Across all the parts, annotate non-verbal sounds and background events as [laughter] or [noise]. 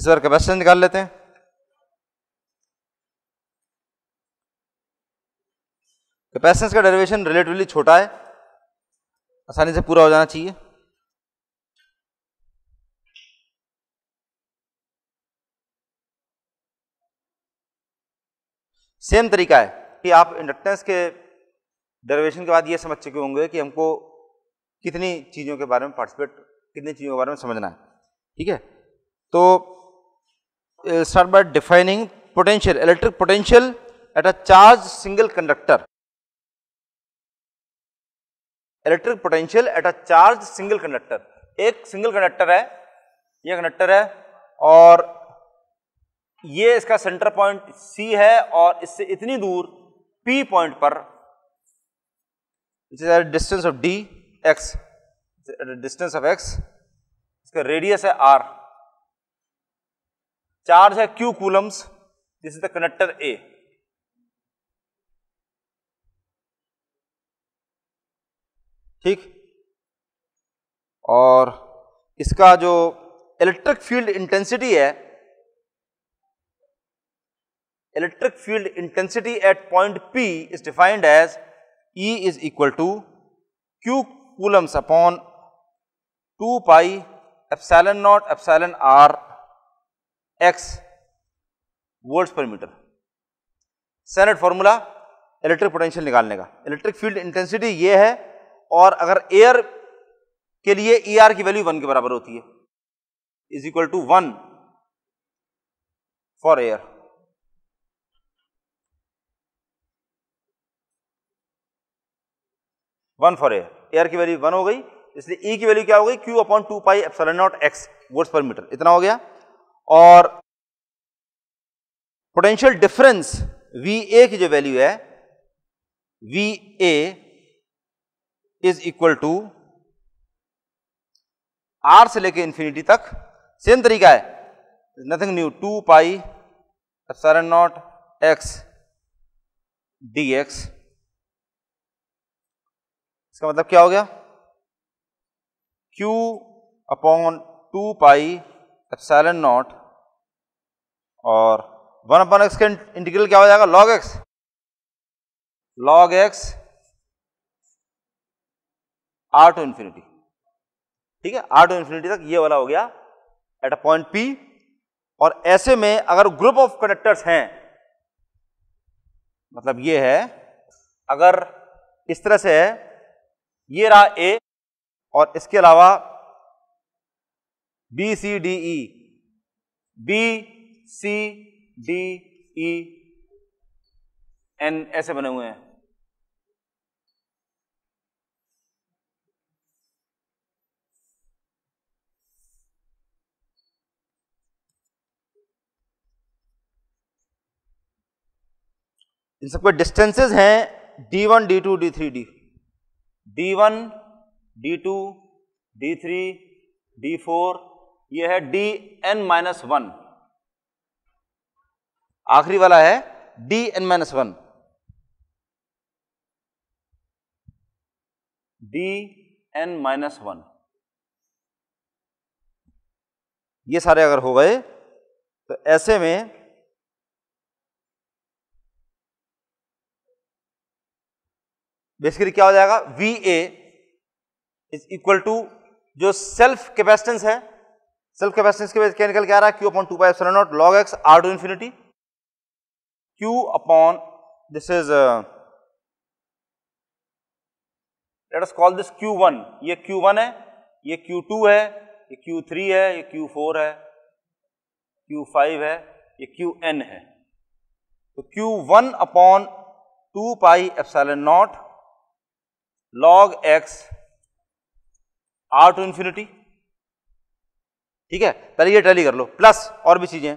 इस बार कैपेसिटर निकाल लेते हैं कैपेसिटेंस का डेरिवेशन रिलेटिवली छोटा है आसानी से पूरा हो जाना चाहिए सेम तरीका है कि आप इंडक्टेंस के डेरिवेशन के बाद ये समझ चुके होंगे कि हमको कितनी चीज़ों के बारे में पार्टिसिपेट कितनी चीज़ों के बारे में समझना है ठीक है तो we'll start by defining potential, electric potential at a charged single conductor. Electric potential at a charged single conductor. ek single conductor hai ye conductor hai aur ये इसका सेंटर पॉइंट C है और इससे इतनी दूर P पॉइंट पर distance of D x distance of x इसका radius है R चार्ज है Q coulombs this is the conductor A ठीक और इसका जो इलेक्ट्रिक फील्ड इंटेंसिटी है electric field intensity at point P is defined as E is equal to Q coulombs upon two pi epsilon nought epsilon R X volts per metre सेनेट formula electric potential निकालने का electric field intensity ये है और अगर air के लिए E e ER की वैल्यू वन के बराबर होती है is equal to one for air one for air air की वैल्यू वन हो गई इसलिए ई e की वैल्यू क्या हो गई Q upon two pi epsilon nought X volts per metre इतना हो गया और पोटेंशियल डिफरेंस वी ए की जो वैल्यू है V A is equal to R से लेके इन्फिनिटी तक सेम तरीका है nothing new two pi epsilon nought X D X इसका मतलब क्या हो गया Q upon two pi epsilon nought और वन अपन एक्स के इंटीग्रल क्या हो जाएगा log X log X R to infinity ठीक है आर टू इन्फिनिटी तक ये वाला हो गया एट अ पॉइंट पी और ऐसे में अगर ग्रुप ऑफ कंडक्टर्स हैं मतलब ये है अगर इस तरह से है ये रहा ए और इसके अलावा B C D E B C D E N ऐसे बने हुए हैं इन सबके डिस्टेंसेज हैं D one D two D three D D one D two D three D four यह है डी एन माइनस वन आखिरी वाला है D N minus one D N minus one ये सारे अगर हो गए तो ऐसे में बेसिकली क्या हो जाएगा V A is equal to जो सेल्फ कैपेसिटेंस है सेल्फ कैपेसिटेंस के वजह क्या निकल के आ रहा है Q upon two pi nought log X R to infinity Q upon this is uh, let us call this Q1 ये Q1 है ये Q2 है ये Q3 है ये Q4 है Q5 है ये Qn है तो Q1 upon two pi epsilon nought log X R to infinity ठीक है पहले ये टैली कर लो प्लस और भी चीजें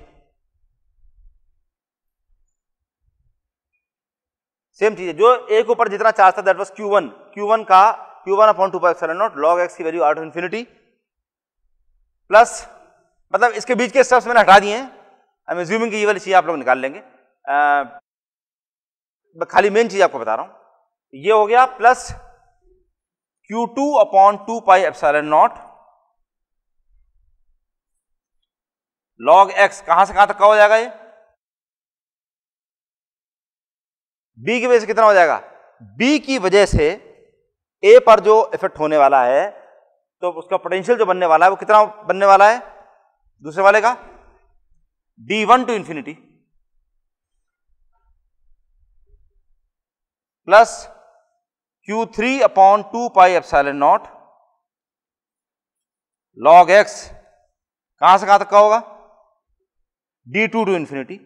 सेम चीज है जो ए के ऊपर जितना चार्ज था that was Q one Q one का Q one upon two pi nought log X की value out of infinity plus मतलब इसके बीच के स्टेप्स मैंने हटा दिए हैं आई एम की ये वाली चीज़ आप लोग निकाल लेंगे आ, खाली मेन चीज़ आपको बता रहा हूं ये हो गया plus Q two upon two pi epsilon nought log X कहां से कहां तक का हो जाएगा ये बी की वजह से कितना हो जाएगा बी की वजह से ए पर जो इफेक्ट होने वाला है तो उसका पोटेंशियल जो बनने वाला है वो कितना बनने वाला है दूसरे वाले का D one to infinity plus Q three upon two pi epsilon not log X कहां से कहां तक का होगा D two to infinity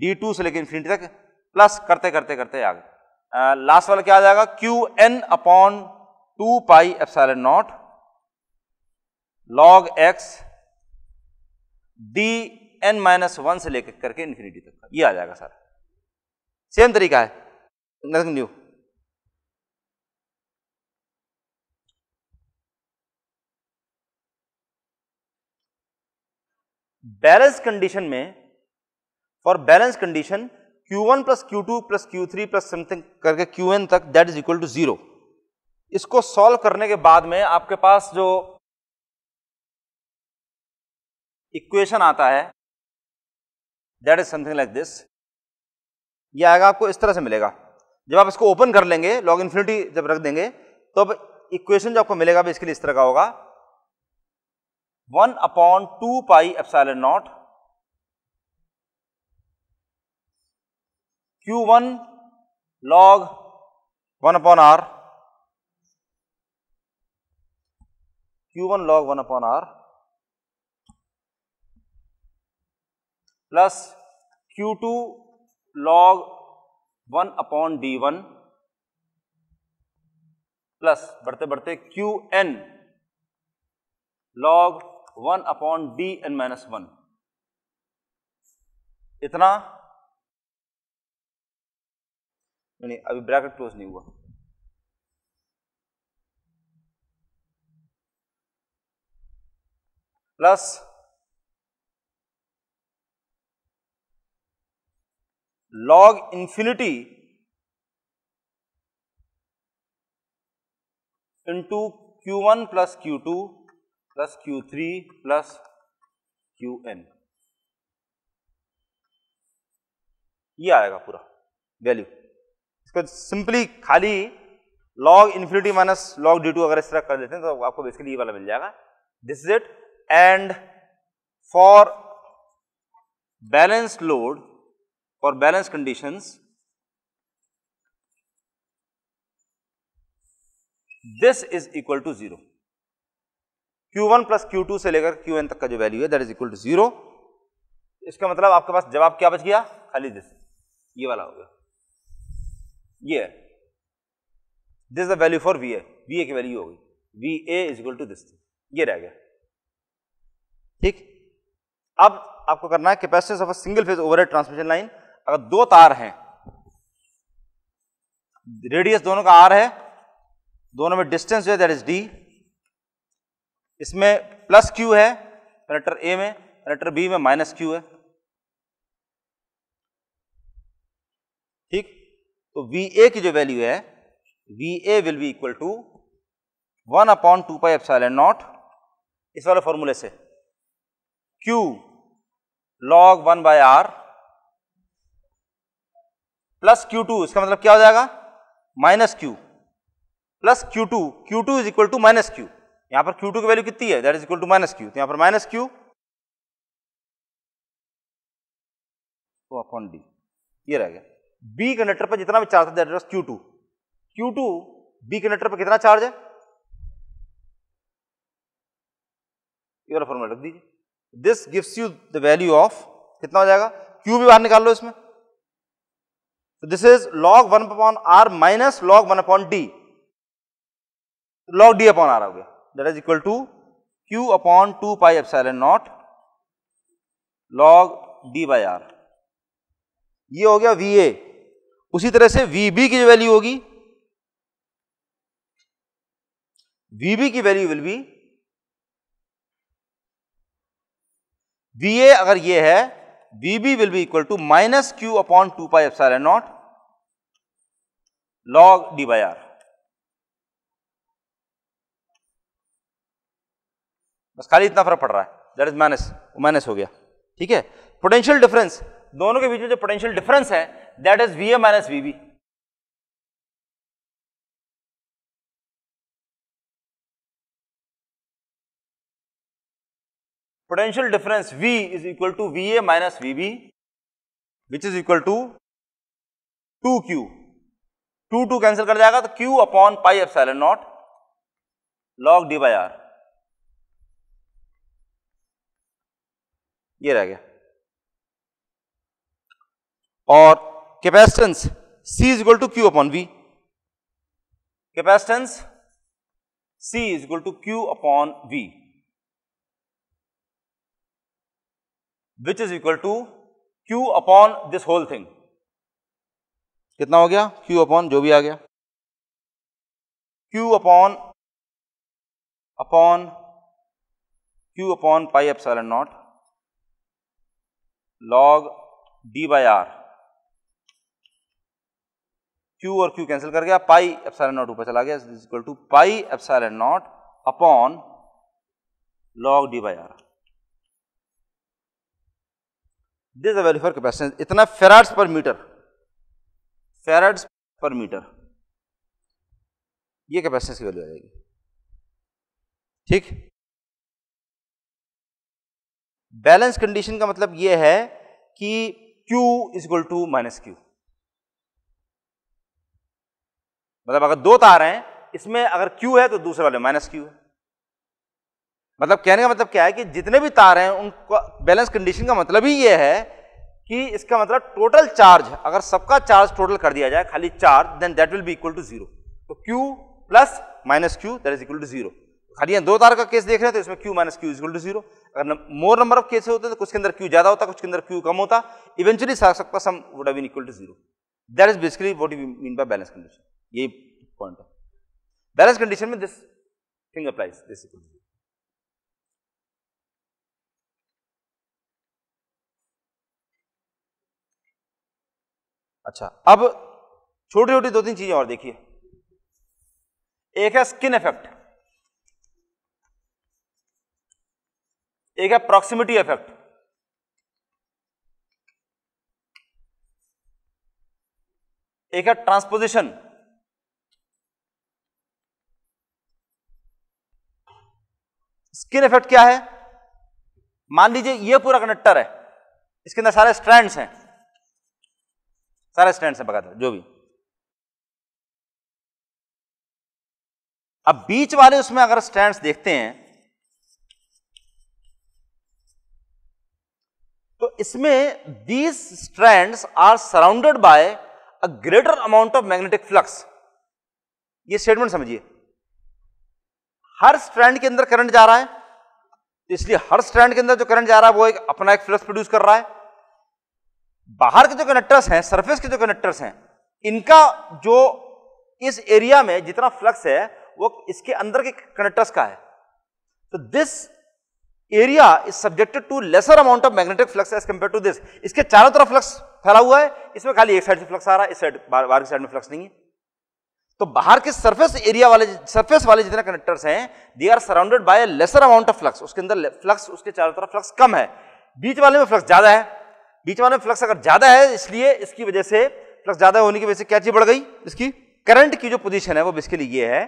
D two से लेकर इन्फिनिटी तक प्लस करते करते करते आगे लास्ट वाला क्या आ जाएगा Q N upon two pi epsilon nought log X D N minus one से लेकर करके इन्फिनिटी तक का ये आ जाएगा सर सेम तरीका है नथिंग न्यू बैलेंस कंडीशन में for balance condition Q1 one plus Q two plus Q three plus something करके Qn तक that is equal to zero इसको सॉल्व करने के बाद में आपके पास जो इक्वेशन आता है that is something like this ये आएगा आपको इस तरह से मिलेगा जब आप इसको ओपन कर लेंगे लॉग इन्फिनिटी जब रख देंगे तो अब इक्वेशन जो आपको मिलेगा इसके लिए इस तरह का होगा one upon two pi epsilon nought Q one log one upon R Q one log one upon R plus Q two log one upon D one plus बढ़ते बढ़ते Q N log one upon D N minus one इतना यानी अभी bracket close नहीं हुआ plus log infinity into Q one plus Q two plus Q three plus Q N ये आएगा पूरा वैल्यू इसको तो सिंपली खाली log infinity minus log D two अगर इस तरह कर देते हैं तो आपको बेसिकली ये वाला मिल जाएगा this is it and for balance load for balance conditions this is equal to zero Q1 plus Q से लेकर Qn तक का जो वैल्यू है that is equal to zero इसका मतलब आपके पास जवाब क्या बच गया खाली दिस ये वाला हो गया ये है this the value for V A V A की वैल्यू होगी V A is equal to this ये रह गया ठीक अब आपको करना है capacitance of a single phase over transmission line अगर दो तार हैं रेडियस दोनों का आर है दोनों में डिस्टेंस जो है दैट इज डी इसमें प्लस क्यू है कनेक्टर ए में कनेक्टर बी में माइनस क्यू है ठीक तो वी ए की जो वैल्यू है V A will be equal to one upon two pi F naught इस वाले फॉर्मूले से Q log one by R plus Q two इसका मतलब क्या हो जाएगा minus Q plus Q two Q two is equal to minus Q यहां पर क्यू टू की वैल्यू कितनी है that is equal to minus Q तो यहां पर माइनस क्यू अपॉन डी ये रह गया बी कंडक्टर पर जितना भी चार्ज था that was Q two Q two B conductor पर कितना चार्ज है फॉर्मूला रख दीजिए this gives you the value of कितना हो जाएगा क्यू भी बाहर निकाल लो इसमें this is log one upon R minus log one upon D log D upon R हो गया that is equal to Q upon two pi epsilon not log D by R ये हो गया वी ए उसी तरह से वीबी की जो वैल्यू होगी वीबी की value will be V A अगर ये है V B will be equal to minus Q upon two pi F सारे naught log D by R बस खाली इतना फर्क पड़ रहा है दैट इज माइनस माइनस हो गया ठीक है पोटेंशियल डिफरेंस दोनों के बीच में जो पोटेंशियल डिफरेंस है that is V A minus V B potential difference V is equal to V A minus V B which is equal to two Q two two cancel कर जाएगा तो Q upon pi epsilon naught log D by R ये रह गया और capacitance C is equal to Q upon V capacitance C is equal to Q upon V which is equal to Q upon this whole thing कितना हो गया Q upon जो भी आ गया Q upon upon Q upon pi F naught log D by R Q और Q cancel कर गया पाई एप्साइलन नॉट ऊपर चला गया is equal to pi epsilon naught upon log D by R this value for capacitance इतना farads पर metre फेराड्स पर metre ये कैपेसिटेंस की वैल्यू आ जाएगी ठीक बैलेंस कंडीशन का मतलब यह है कि Q is equal to minus Q मतलब अगर दो तार हैं इसमें अगर क्यू है तो दूसरे वाले माइनस क्यू है मतलब कहने का मतलब क्या है कि जितने भी तार हैं उनका बैलेंस कंडीशन का मतलब ही यह है कि इसका मतलब टोटल चार्ज अगर सबका चार्ज टोटल कर दिया जाए खाली charge then that will be equal to zero तो Q plus minus Q that is equal to zero खाली दो तार का केस देख रहे हैं तो इसमें Q minus Q equal to zero अगर मोर नंबर ऑफ केस होते तो कुछ के अंदर क्यू ज्यादा होता कुछ के अंदर क्यू कम होता इवेंचुअली सबका sum would have been equal to zero that is basically what you mean by balance condition ये पॉइंट है बैलेंस कंडीशन में दिस थिंग अप्लाइज दिस अच्छा अब छोटी छोटी दो तीन चीजें और देखिए एक है स्किन इफेक्ट एक है प्रॉक्सिमिटी इफेक्ट एक है ट्रांसपोजिशन स्किन इफेक्ट क्या है मान लीजिए ये पूरा कंडक्टर है इसके अंदर सारे स्ट्रैंड्स हैं सारे स्ट्रैंड्स हैं बगैर जो भी अब बीच वाले उसमें अगर स्ट्रैंड्स देखते हैं तो इसमें these strands are surrounded by a greater amount of magnetic flux ये स्टेटमेंट समझिए हर स्ट्रैंड के अंदर करंट जा रहा है इसलिए हर स्ट्रैंड के अंदर जो करंट जा रहा है वो एक अपना एक फ्लक्स प्रोड्यूस कर रहा है बाहर के जो कनेक्टर्स हैं सरफेस के जो कनेक्टर्स हैं इनका जो इस एरिया में जितना फ्लक्स है वो इसके अंदर के कनेक्टर्स का है तो this area is subjected to lesser amount of magnetic flux as compare to this इसके चारों तरफ फ्लक्स फैला हुआ है इसमें खाली एक साइड से फ्लक्स आ रहा है इस साइड बाहर की साइड में फ्लक्स नहीं है तो बाहर के सरफेस एरिया वाले सरफेस वाले जितने कनेक्टर्स हैं they are surrounded by lesser amount of flux उसके अंदर फ्लक्स उसके चारों तरफ फ्लक्स कम है बीच वाले में फ्लक्स ज़्यादा है बीच वाले में फ्लक्स अगर ज़्यादा है इसलिए इसकी वजह से फ्लक्स ज़्यादा होने की वजह से क्या चीज़ बढ़ गई इसकी करंट की जो पोजिशन है वो बेसिकली ये है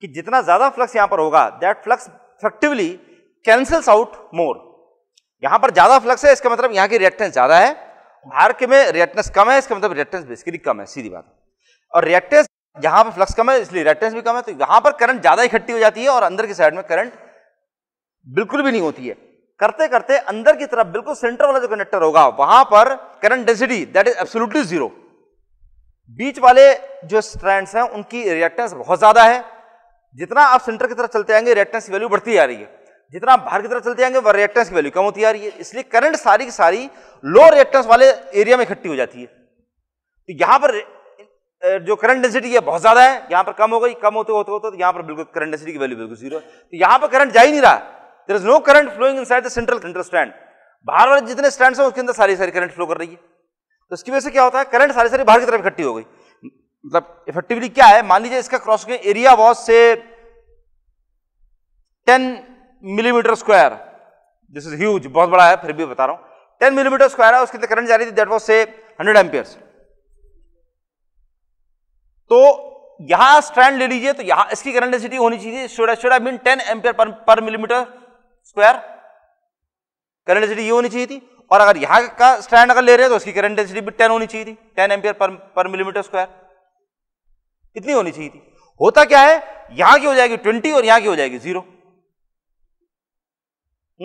कि जितना ज़्यादा फ्लक्स यहां पर होगा that flux effectively cancels out more यहां पर ज़्यादा फ्लक्स है इसका मतलब यहां की रिएक्टेंस ज़्यादा है बाहर के में रिएक्टेंस कम है इसका मतलब रिएक्टेंस बेसिकली कम है सीधी बात और जहां पर फ्लक्स कम है इसलिए रेटेंस भी कम है तो यहां पर करंट ज़्यादा इकट्ठी हो जाती है और अंदर की साइड में करंट बिल्कुल भी नहीं होती है करते करते अंदर की तरफ बिल्कुल सेंटर वाला जो कनेक्टर होगा वहां पर current density that is absolutely zero बीच वाले जो स्ट्रैंड्स हैं उनकी रिएक्टेंस बहुत ज़्यादा है जितना आप सेंटर की तरफ चलते आएंगे रिएक्टेंस की वैल्यू बढ़ती आ रही है जितना आप बाहर की तरफ चलते आएंगे वह रिएक्टेंस की वैल्यू कम होती आ रही है इसलिए करंट सारी की सारी लो रिएक्टेंस वाले एरिया में इकट्ठी हो जाती है तो यहाँ पर जो करंट डेंसिटी है बहुत ज्यादा है यहां पर कम हो गई कम होते होते होते तो पर बिल्कुल करंट डेंसिटी की वैल्यू बिल्कुल जीरो तो पर करंट जा ही नहीं रहा there is no current flowing inside central central strand बाहर वाले जितने स्टैंड उसके अंदर सारी सारी करंट फ्लो कर रही है तो इसकी वजह से क्या होता है करंट सारी सारी बाहर की तरफ इकट्ठी हो गई मतलब इफेक्टिवली क्या है मान लीजिए इसका क्रॉसिंग एरिया वॉज से ten millimetre square this is huge बहुत बड़ा है फिर भी बता रहा हूं टेन मिलीमीटर स्क्वायर है उसके अंदर करंट जा रही थी दैट वॉज से हंड्रेड एम्पियर्स तो यहां स्ट्रैंड ले लीजिए तो यहां इसकी करंट डेंसिटी होनी चाहिए मीन एम्पियर पर, पर मिलीमीटर स्क्वायर करंट डेंसिटी ये होनी चाहिए थी और अगर यहां का स्टैंड अगर ले रहे हैं तो उसकी करंट डेंसिटी भी 10 होनी चाहिए थी 10 एम्पियर पर, पर मिलीमीटर स्क्वायर इतनी होनी चाहिए थी होता क्या है यहां की हो जाएगी 20 और यहां की हो जाएगी zero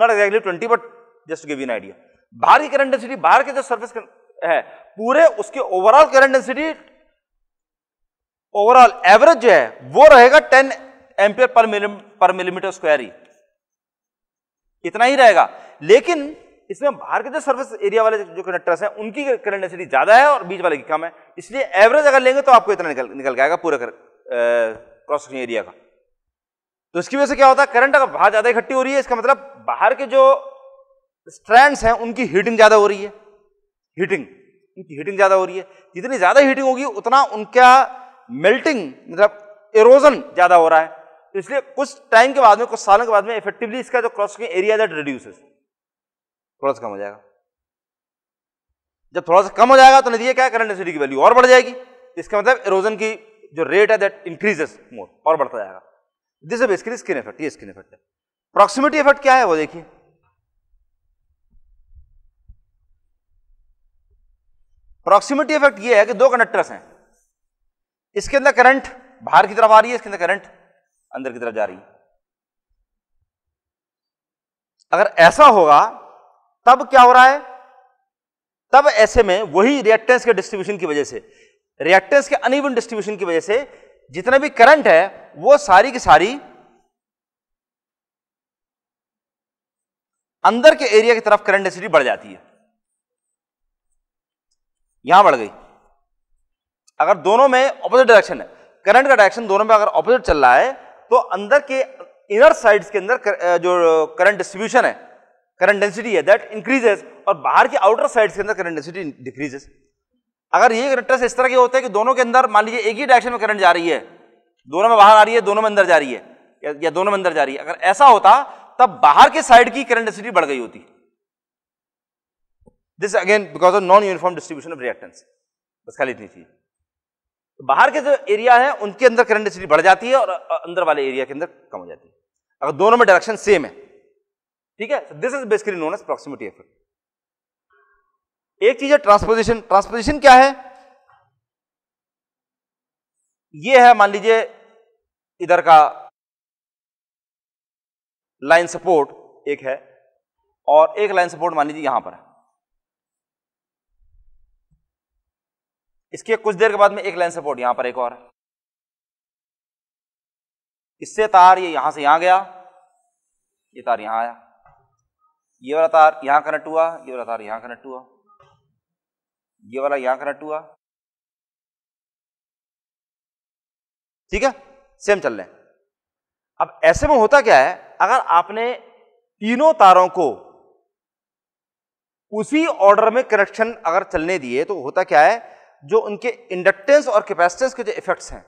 not exactly twenty but just give an idea बाहर की करंट डेंसिटी बाहर के जो सर्विस है पूरे उसके overall current density overall average जो है वो रहेगा टेन एम्पियर पर पर मिलीमीटर स्क्वायर ही इतना ही रहेगा लेकिन इसमें बाहर के जो सर्विस एरिया वाले जो कंडक्टर्स हैं उनकी करंट डेंसिटी ज्यादा है और बीच वाले की कम है इसलिए एवरेज अगर लेंगे तो आपको इतना निकल निकल के आएगा पूरा क्रॉस सेक्शन एरिया का तो इसकी वजह से क्या होता है करंट अगर बाहर ज्यादा इकट्ठी हो रही है इसका मतलब बाहर के जो स्ट्रैंड्स हैं उनकी हीटिंग ज्यादा हो रही है हीटिंग उनकी हीटिंग ज्यादा हो रही है जितनी ज्यादा हीटिंग होगी उतना उनका मेल्टिंग मतलब इरोजन ज़्यादा हो रहा है तो इसलिए कुछ टाइम के बाद में कुछ सालों के बाद में इफेक्टिवली इसका जो क्रॉस एरिया दैट रिड्यूस थोड़ा सा कम हो जाएगा जब थोड़ा सा कम हो जाएगा तो नदी क्या करंट डेंसिटी की वैल्यू और बढ़ जाएगी इसका मतलब इरोजन की जो रेट है दैट इंक्रीजेस मोर और बढ़ता जाएगा दिस बेसिकली स्किन इफेक्ट ये स्किन इफेक्ट है प्रॉक्सिमिटी इफेक्ट क्या है वो देखिए प्रॉक्सिमिटी इफेक्ट ये है कि दो कंडक्टर्स हैं इसके अंदर करंट बाहर की तरफ आ रही है इसके अंदर करंट अंदर की तरफ जा रही है अगर ऐसा होगा तब क्या हो रहा है तब ऐसे में वही रिएक्टेंस के डिस्ट्रीब्यूशन की वजह से रिएक्टेंस के अनइवन डिस्ट्रीब्यूशन की वजह से जितना भी करंट है वो सारी की सारी अंदर के एरिया की तरफ करंट डेंसिटी बढ़ जाती है यहां बढ़ गई अगर दोनों में ऑपोजिट डायरेक्शन है करंट का डायरेक्शन दोनों में अगर ऑपोजिट चल रहा है तो अंदर के इनर साइड्स के अंदर कर, जो करंट डिस्ट्रीब्यूशन है करंट डेंसिटी है दैट इंक्रीजेस और बाहर के आउटर साइड्स के अंदर करंट डेंसिटी डिक्रीजेस अगर ये रिटर्स इस तरह के होते हैं कि दोनों के अंदर मान लीजिए एक ही डायरेक्शन में करंट जा रही है दोनों में बाहर आ रही है दोनों में अंदर जा रही है या, या दोनों में अंदर जा रही है अगर ऐसा होता तब बाहर के साइड की करंट डेंसिटी बढ़ गई होती this again because of non uniform distribution of reactance बस खाली इतनी चीज़ तो बाहर के जो एरिया है उनके अंदर करंट डेंसिटी बढ़ जाती है और अंदर वाले एरिया के अंदर कम हो जाती है अगर दोनों में डायरेक्शन सेम है ठीक है this is basically known as proximity effect एक चीज है ट्रांसपोजिशन ट्रांसपोजिशन क्या है ये है मान लीजिए इधर का लाइन सपोर्ट एक है और एक लाइन सपोर्ट मान लीजिए यहां पर है इसके कुछ देर के बाद में एक लाइन सपोर्ट यहां पर एक और इससे तार ये यहां से यहां गया ये तार यहां आया ये वाला तार यहां कनेक्ट हुआ ये वाला तार यहां कनेक्ट हुआ ये वाला यहां कनेक्ट हुआ ठीक है सेम चल रहे अब ऐसे में होता क्या है अगर आपने तीनों तारों को उसी ऑर्डर में कनेक्शन अगर चलने दिए तो होता क्या है जो उनके इंडक्टेंस और कैपेसिटेंस के जो इफेक्ट्स हैं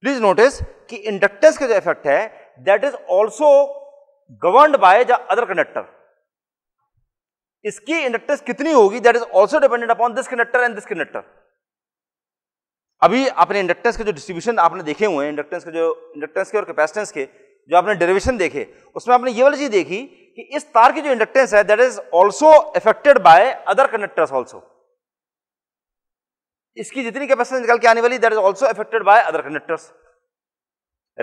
प्लीज नोटिस कि इंडक्टेंस का जो इफेक्ट है that is also governed by the other conductor इसकी इंडक्टेंस कितनी होगी that is also dependent upon this conductor and this conductor अभी आपने इंडक्टेंस के जो डिस्ट्रीब्यूशन आपने देखे हुए हैं इंडक्टेंस के जो इंडक्टेंस के और कैपेसिटेंस के जो आपने डेरिवेशन देखे उसमें आपने ये वाली चीज देखी कि इस तार की जो इंडक्टेंस है that is also affected by other conductors also इसकी जितनी कैपेसिटी निकल के आने वाली that is also affected by other conductors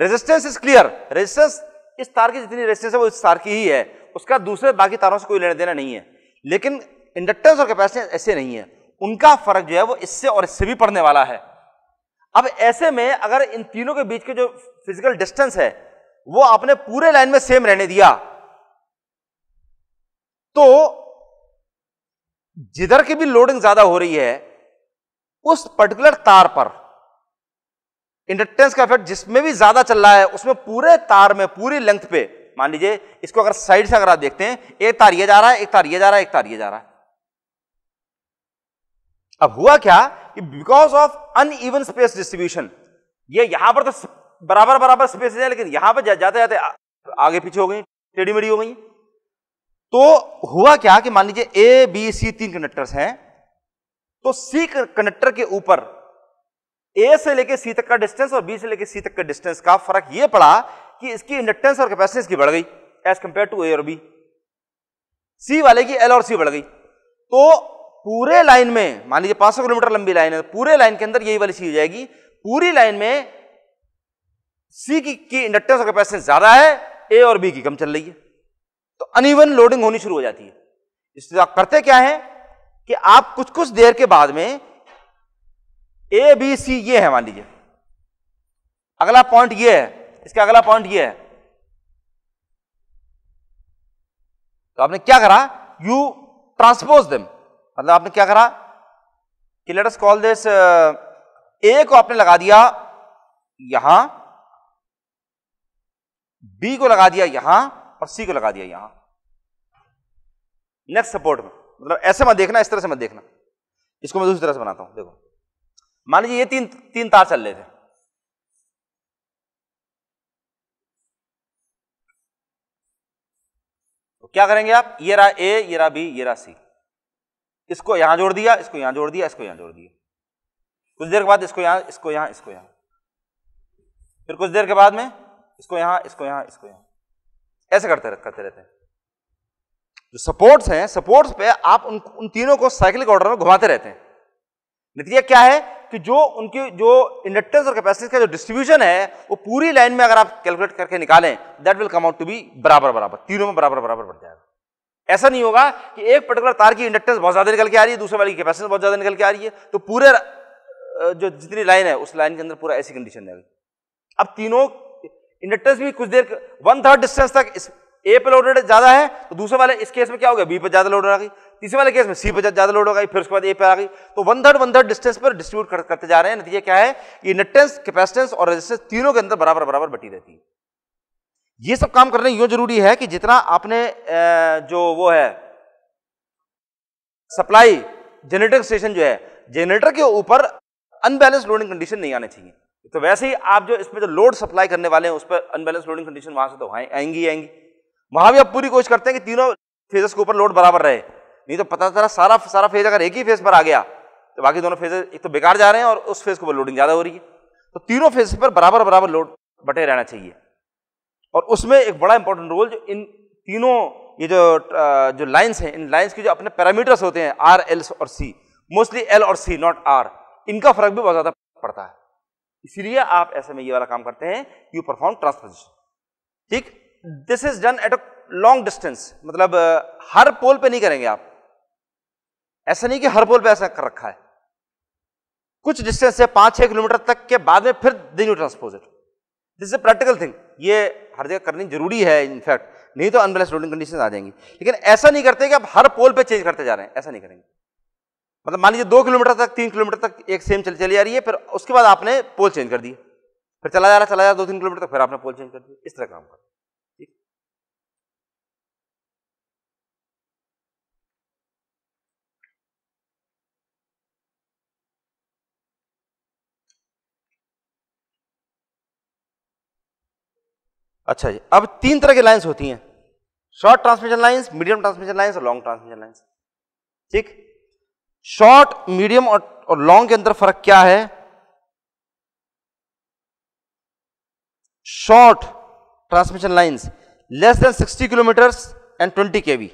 resistance is clear resistance इस तार की जितनी रेजिस्टेंस है वो इस तार की ही है उसका दूसरे बाकी तारों से कोई लेना देना नहीं है लेकिन इंडक्टेंस और कैपेसिटेंस ऐसे नहीं है उनका फर्क जो है वो इससे और इससे भी पड़ने वाला है अब ऐसे में अगर इन तीनों के बीच के जो फिजिकल डिस्टेंस है वो आपने पूरे लाइन में सेम रहने दिया तो जिधर की भी लोडिंग ज्यादा हो रही है उस पर्टिकुलर तार पर इंडक्टेंस का इफेक्ट जिसमें भी ज्यादा चल रहा है उसमें पूरे तार में पूरी लेंथ पे मान लीजिए इसको अगर साइड से अगर आप देखते हैं एक तार ये जा रहा है एक तार ये जा रहा है एक तार ये जा रहा है अब हुआ क्या कि because of uneven space distribution ये यहां पर तो बराबर बराबर स्पेस है लेकिन यहां पर जा, जाते जाते आगे पीछे हो गई टेढ़ी मेढ़ी हो गई तो हुआ क्या कि मान लीजिए ए बी सी तीन कंडक्टर्स हैं तो सी कंडक्टर के ऊपर ए से लेके सी तक का डिस्टेंस और बी से लेके सी तक के डिस्टेंस का फर्क यह पड़ा कि इसकी इंडक्टेंस और कैपेसिटेंस की बढ़ गई एज कंपेयर टू ए और बी सी वाले की एल और सी बढ़ गई तो पूरे लाइन में मान लीजिए 500 किलोमीटर लंबी लाइन है तो पूरे लाइन के अंदर यही वाली सी हो जाएगी पूरी लाइन में सी की, की इंडक्टेंस और कैपेसिटेंस ज्यादा है ए और बी की कम चल रही है तो अनइवन लोडिंग होनी शुरू हो जाती है इसलिए आप करते क्या है कि आप कुछ कुछ देर के बाद में ए बी सी ये है मान लीजिए अगला पॉइंट ये है इसका अगला पॉइंट ये है तो आपने क्या करा यू ट्रांसपोज देम मतलब आपने क्या करा कि let us call this A को आपने लगा दिया यहां बी को लगा दिया यहां और सी को लगा दिया यहां नेक्स्ट सपोर्ट में मतलब ऐसे मत देखना इस तरह से मत देखना इसको मैं दूसरी तरह से बनाता हूं देखो मान लीजिए ये तीन तीन तार चल रहे थे तो क्या करेंगे आप ये रहा ए ये रहा बी ये रहा सी इसको यहां जोड़ दिया इसको यहां जोड़ दिया इसको यहां जोड़ दिया कुछ देर के बाद इसको यहां इसको यहां इसको यहां फिर कुछ देर के बाद में इसको यहां इसको यहां इसको यहां ऐसे करते करते रहते हैं जो सपोर्ट्स हैं सपोर्ट्स पे आप उन उन तीनों को साइकिल ऑर्डर में घुमाते रहते हैं नतीजा क्या है कि जो उनकी जो इंडक्टेंस और कैपेसिटी का जो डिस्ट्रीब्यूशन है वो पूरी लाइन में अगर आप कैलकुलेट करके निकालें that will come out to be बराबर बराबर तीनों में बराबर बराबर बढ़ जाएगा ऐसा नहीं होगा कि एक पर्टिकुलर तार की इंडक्टेंस बहुत ज्यादा निकल के आ रही है दूसरे वाली की बहुत ज्यादा निकल के आ रही है तो पूरे जो जितनी लाइन है उस लाइन के अंदर पूरा ऐसी कंडीशन है अब तीनों इंडक्टेंस भी कुछ देर वन थर्ड डिस्टेंस तक इस ए पे लोड रेट ज्यादा है तो दूसरे वाले इस केस में क्या हो गया बी पर ज्यादा लोड आ गई तीसरे वाले केस में सी पर ज्यादा लोड हो गई फिर उसके बाद ए पे आ गई तो one third one third distance पर डिस्ट्रीब्यूट करते जा रहे हैं नतीजे क्या है कि इंडक्टेंस कैपेसिटेंस और रेजिस्टेंस तीनों के अंदर बराबर बराबर बटी रहती है ये सब काम करने यूँ जरूरी है कि जितना आपने जो वो है सप्लाई जनरेटर स्टेशन जो है जनरेटर के ऊपर अनबैलेंस लोडिंग कंडीशन नहीं आने चाहिए तो वैसे ही आप जो इसमें जो लोड सप्लाई करने वाले हैं उस पर अनबैलेंस लोडिंग कंडीशन वहां से तो आएंगी आएंगी वहां भी आप पूरी कोशिश करते हैं कि तीनों फेजेस के ऊपर लोड बराबर रहे नहीं तो पता चला सारा सारा फेज अगर एक ही फेज पर आ गया तो बाकी दोनों फेजेस एक तो बेकार जा रहे हैं और उस फेज के ऊपर लोडिंग ज़्यादा हो रही है तो तीनों फेज पर बराबर बराबर लोड बटे रहना चाहिए और उसमें एक बड़ा इंपॉर्टेंट रोल जो इन तीनों ये जो जो लाइन्स हैं इन लाइन्स के जो अपने पैरामीटर्स होते हैं आर एल और सी मोस्टली एल और सी नॉट आर इनका फर्क भी बहुत ज़्यादा पड़ता है इसीलिए आप ऐसे में ये वाला काम करते हैं यू परफॉर्म ट्रांसपोजिशन ठीक this is done at a long distance मतलब हर पोल पे नहीं करेंगे आप ऐसा नहीं कि हर पोल पे ऐसा कर रखा है कुछ डिस्टेंस से पांच छह किलोमीटर तक के बाद में फिर then you transpose it this is practical thing ये हर जगह करनी जरूरी है इनफैक्ट नहीं तो अनबैलेंस लोडिंग कंडीशन आ जाएंगी लेकिन ऐसा नहीं करते कि आप हर पोल पे चेंज करते जा रहे हैं ऐसा नहीं करेंगे मतलब मान लीजिए दो किलोमीटर तक तीन किलोमीटर तक एक सेम चल चली जा रही है फिर उसके बाद आपने पोल चेंज कर दिए फिर चला जा रहा चला जा रहा दो तीन किलोमीटर तक फिर आपने पोल चेंज कर दिया इस तरह काम करते अच्छा जी अब तीन तरह की लाइंस होती हैं short transmission lines medium transmission lines और लॉन्ग ट्रांसमिशन लाइंस ठीक शॉर्ट मीडियम और, और लॉन्ग के अंदर फर्क क्या है short transmission lines less than 60 kilometres and 20 KV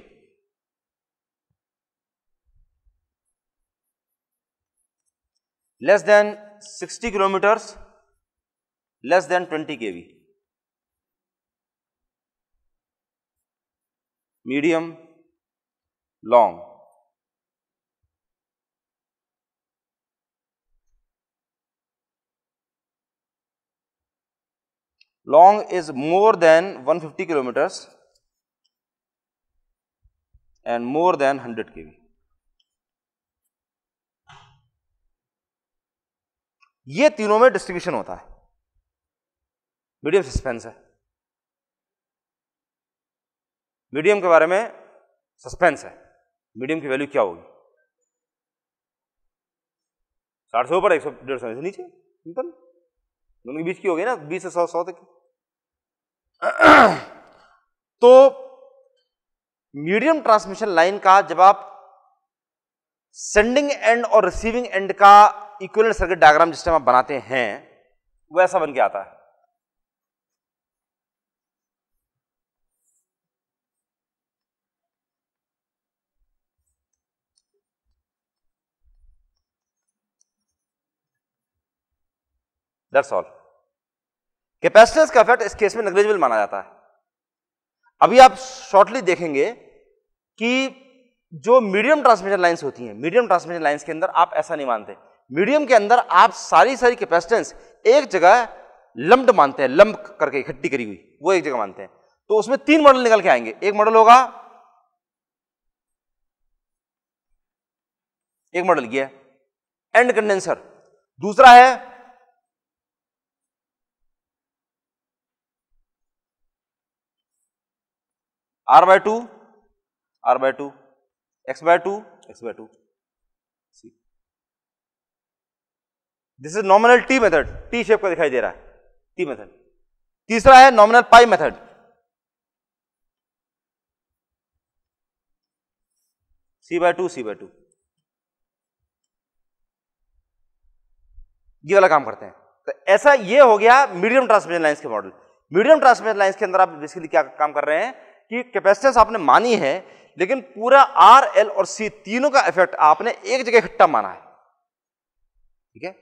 less than 60 kilometres less than 20 KV medium, long. Long is more than 150 kilometers and more than 100 kV. ये तीनों में डिस्ट्रीब्यूशन होता है मीडियम सस्पेंस है मीडियम के बारे में सस्पेंस है मीडियम की वैल्यू क्या होगी साठ से ऊपर एक सौ डेढ़ सौ नीचे सिंपल दोनों के बीच की होगी ना बीस से सौ सौ तक [clears throat] तो मीडियम ट्रांसमिशन लाइन का जब आप सेंडिंग एंड और रिसीविंग एंड का इक्वल सर्किट डायग्राम जिस टाइम आप बनाते हैं वो ऐसा बन के आता है दैट्स ऑल कैपेसिटेंस का इफेक्ट इस केस में नेग्लेजिबल माना जाता है अभी आप शॉर्टली देखेंगे कि जो मीडियम ट्रांसमिशन लाइंस होती हैं मीडियम ट्रांसमिशन लाइंस के अंदर आप ऐसा नहीं मानते मीडियम के अंदर आप सारी सारी कैपेसिटेंस एक जगह लम्ब मानते हैं लम्ब करके इकट्ठी करी हुई वो एक जगह मानते हैं तो उसमें तीन मॉडल निकल के आएंगे एक मॉडल होगा एक मॉडल यह एंड कंडेंसर दूसरा है R by two R by two X by two X by two C this is nominal T method T shape का दिखाई दे रहा है टी मेथड तीसरा है nominal pi method C by two C by two ये वाला काम करते हैं तो ऐसा ये हो गया मीडियम ट्रांसमिशन लाइंस के मॉडल मीडियम ट्रांसमिशन लाइंस के अंदर आप बेसिकली क्या काम कर रहे हैं कि कैपेसिटेंस आपने मानी है लेकिन पूरा आर एल और सी तीनों का इफेक्ट आपने एक जगह इकट्ठा माना है ठीक है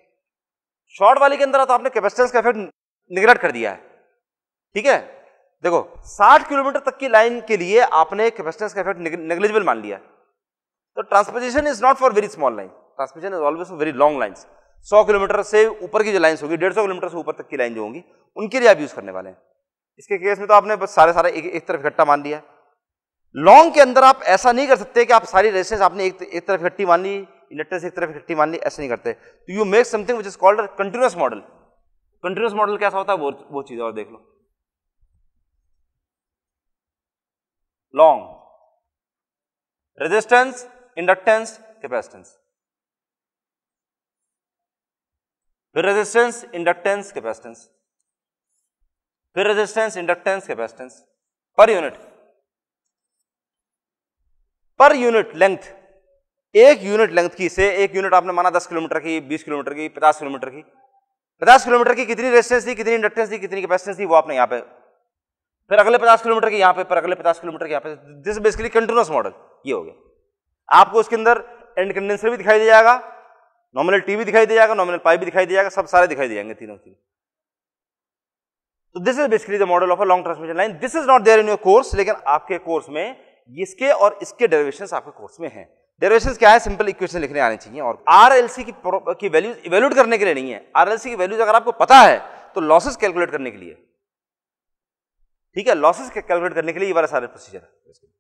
शॉर्ट वाली के अंदर तो आपने कैपेसिटेंस का इफेक्ट निगलेक्ट कर दिया है ठीक है देखो 60 किलोमीटर तक की लाइन के लिए आपने कैपेसिटेंस का इफेक्ट नेग्लिजिबल मान लिया तो transportation is not for very small line transportation is always for very long line 100 kilometre से ऊपर की जो लाइन्स होगी 150 किलोमीटर से ऊपर तक की लाइन जो होंगी उनके लिए आप यूज करने वाले हैं इसके केस में तो आपने बस सारे सारे एक, एक तरफ इकट्ठा मान लिया लॉन्ग के अंदर आप ऐसा नहीं कर सकते कि आप सारी रेजिस्टेंस आपने एक, एक तरफ इकट्ठी मान ली इंडक्टेंस एक तरफ इकट्ठी मान ली ऐसा नहीं करते तो you make something which is called continuous model continuous model कैसा होता है वो वो चीज़ और देख लो लॉन्ग रेजिस्टेंस इंडक्टेंस कैपेसिटेंस फिर रेजिस्टेंस इंडक्टेंस कैपेसिटेंस फिर resistance inductance capacitance per unit per unit length एक यूनिट लेंथ की से एक यूनिट आपने माना दस किलोमीटर की बीस किलोमीटर की पचास किलोमीटर की पचास किलोमीटर की कितनी रेजिस्टेंस थी कितनी इंडक्टेंस थी कितनी कैपेसिटेंस थी वो आपने यहां पे फिर अगले पचास किलोमीटर की यहां पे पर अगले पचास किलोमीटर के यहां पे दिस बेसिकली कंटिन्यूस मॉडल ये हो गया आपको उसके अंदर एंड कंडेंसर भी दिखाई दे जाएगा नॉर्मल टीवी दिखाई दे जाएगा नॉर्मल पाइप भी दिखाई दे जाएगा सब सारे दिखाई दे जाएंगे तीनों तीनों तो this is basically the model of a long transmission line this is not there in your course लेकिन आपके कोर्स में इसके और इसके डेरिवेशन आपके कोर्स में है डेरिवेशन क्या है सिंपल इक्वेशन लिखने आने चाहिए और एल की की वैल्यूज इवेल्यूट करने के लिए नहीं है सी की वैल्यूज अगर आपको पता है तो लॉसेस कैलकुलेट करने के लिए ठीक है लॉसेस कैलकुलेट करने के लिए ये वाला सारा प्रोसीजर है